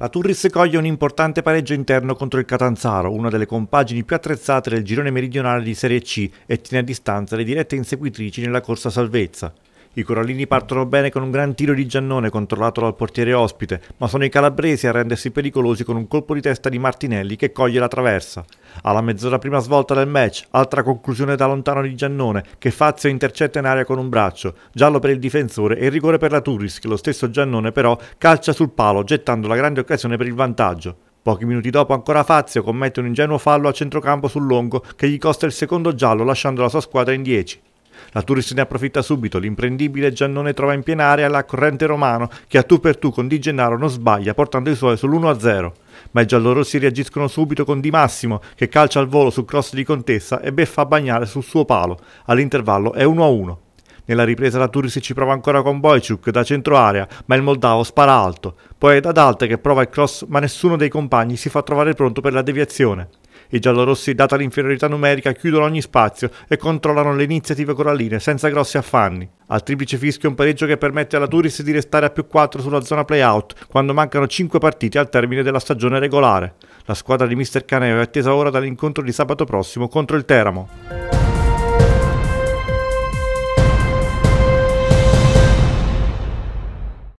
La Turris coglie un importante pareggio interno contro il Catanzaro, una delle compagini più attrezzate del girone meridionale di Serie C e tiene a distanza le dirette inseguitrici nella corsa salvezza. I corallini partono bene con un gran tiro di Giannone controllato dal portiere ospite, ma sono i calabresi a rendersi pericolosi con un colpo di testa di Martinelli che coglie la traversa. Alla mezz'ora prima svolta del match, altra conclusione da lontano di Giannone, che Fazio intercetta in aria con un braccio, giallo per il difensore e rigore per la Turris, che lo stesso Giannone però calcia sul palo, gettando la grande occasione per il vantaggio. Pochi minuti dopo ancora Fazio commette un ingenuo fallo a centrocampo sul lungo che gli costa il secondo giallo lasciando la sua squadra in 10. La Turis ne approfitta subito, l'imprendibile Giannone trova in piena area la corrente romano che a tu per tu con Di Gennaro non sbaglia portando i suoi sull'1-0. Ma i giallorossi reagiscono subito con Di Massimo che calcia al volo sul cross di Contessa e beffa a bagnare sul suo palo. All'intervallo è 1-1. Nella ripresa la Turris ci prova ancora con Boiciuk da centro area, ma il moldavo spara alto. Poi è ad Alte che prova il cross, ma nessuno dei compagni si fa trovare pronto per la deviazione. I giallorossi, data l'inferiorità numerica, chiudono ogni spazio e controllano le iniziative coralline senza grossi affanni. Al triplice fischio un pareggio che permette alla Turis di restare a più 4 sulla zona play-out quando mancano 5 partite al termine della stagione regolare. La squadra di Mr. Caneo è attesa ora dall'incontro di sabato prossimo contro il Teramo.